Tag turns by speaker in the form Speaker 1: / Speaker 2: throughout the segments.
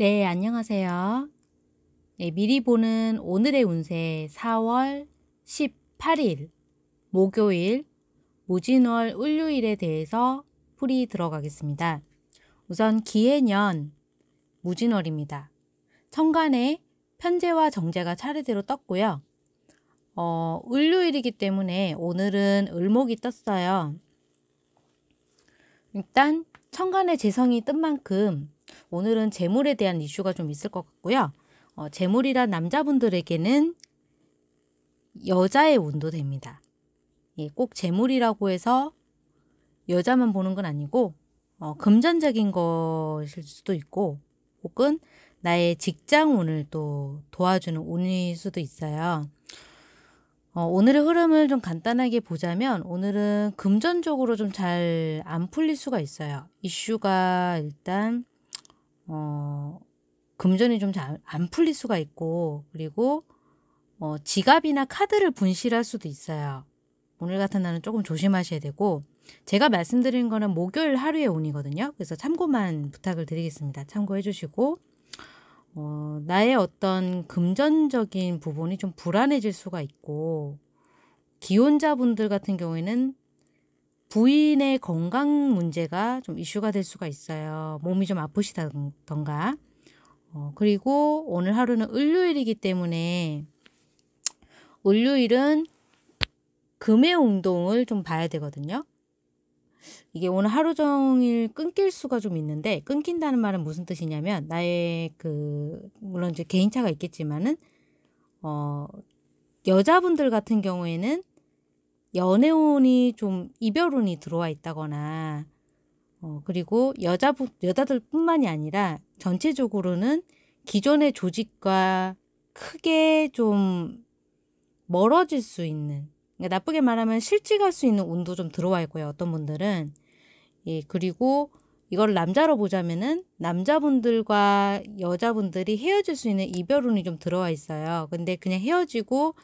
Speaker 1: 네, 안녕하세요. 네, 미리 보는 오늘의 운세 4월 18일 목요일 무진월 을요일에 대해서 풀이 들어가겠습니다. 우선 기해년 무진월입니다. 천간에 편제와 정제가 차례대로 떴고요. 어, 을요일이기 때문에 오늘은 을목이 떴어요. 일단 천간의 재성이 뜬 만큼 오늘은 재물에 대한 이슈가 좀 있을 것 같고요. 어, 재물이란 남자분들에게는 여자의 운도 됩니다. 예, 꼭 재물이라고 해서 여자만 보는 건 아니고 어, 금전적인 것일 수도 있고 혹은 나의 직장 운을 또 도와주는 운일 수도 있어요. 어, 오늘의 흐름을 좀 간단하게 보자면 오늘은 금전적으로 좀 잘 안 풀릴 수가 있어요. 이슈가 일단 어, 금전이 좀 잘 안 풀릴 수가 있고 그리고 어, 지갑이나 카드를 분실할 수도 있어요. 오늘 같은 날은 조금 조심하셔야 되고 제가 말씀드린 거는 목요일 하루의 운이거든요. 그래서 참고만 부탁을 드리겠습니다. 참고해 주시고 어, 나의 어떤 금전적인 부분이 좀 불안해질 수가 있고 기혼자분들 같은 경우에는 부인의 건강 문제가 좀 이슈가 될 수가 있어요. 몸이 좀 아프시다던가. 어, 그리고 오늘 하루는 을요일이기 때문에 을요일은 금의 운동을 좀 봐야 되거든요. 이게 오늘 하루 종일 끊길 수가 좀 있는데 끊긴다는 말은 무슨 뜻이냐면 나의 그 물론 이제 개인차가 있겠지만은 어 여자분들 같은 경우에는 연애운이 좀 이별운이 들어와 있다거나 어 그리고 여자분 여자들뿐만이 아니라 전체적으로는 기존의 조직과 크게 좀 멀어질 수 있는 그러니까 나쁘게 말하면 실직할 수 있는 운도 좀 들어와 있고요. 어떤 분들은 예 그리고 이걸 남자로 보자면은 남자분들과 여자분들이 헤어질 수 있는 이별 운이 좀 들어와 있어요. 근데 그냥 헤어지고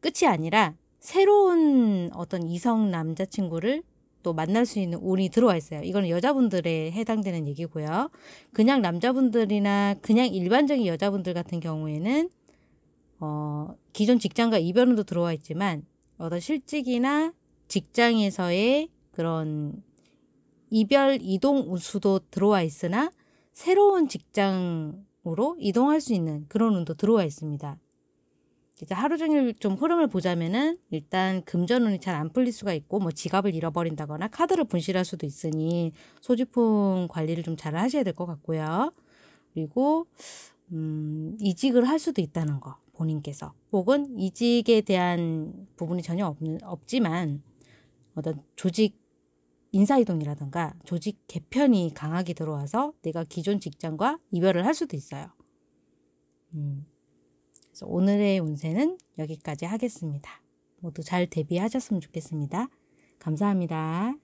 Speaker 1: 끝이 아니라 새로운 어떤 이성 남자친구를 또 만날 수 있는 운이 들어와 있어요. 이건 여자분들에 해당되는 얘기고요. 그냥 남자분들이나 그냥 일반적인 여자분들 같은 경우에는 어, 기존 직장과 이별은도 들어와 있지만 어떤 실직이나 직장에서의 그런 이별 이동 우수도 들어와 있으나 새로운 직장으로 이동할 수 있는 그런 운도 들어와 있습니다. 이제 하루 종일 좀 흐름을 보자면은 일단 금전운이 잘 안 풀릴 수가 있고 뭐 지갑을 잃어버린다거나 카드를 분실할 수도 있으니 소지품 관리를 좀 잘 하셔야 될 것 같고요. 그리고 음, 이직을 할 수도 있다는 거. 본인께서 혹은 이직에 대한 부분이 전혀 없, 없지만 어떤 조직 인사이동이라든가 조직 개편이 강하게 들어와서 내가 기존 직장과 이별을 할 수도 있어요. 음, 그래서 오늘의 운세는 여기까지 하겠습니다. 모두 잘 대비하셨으면 좋겠습니다. 감사합니다.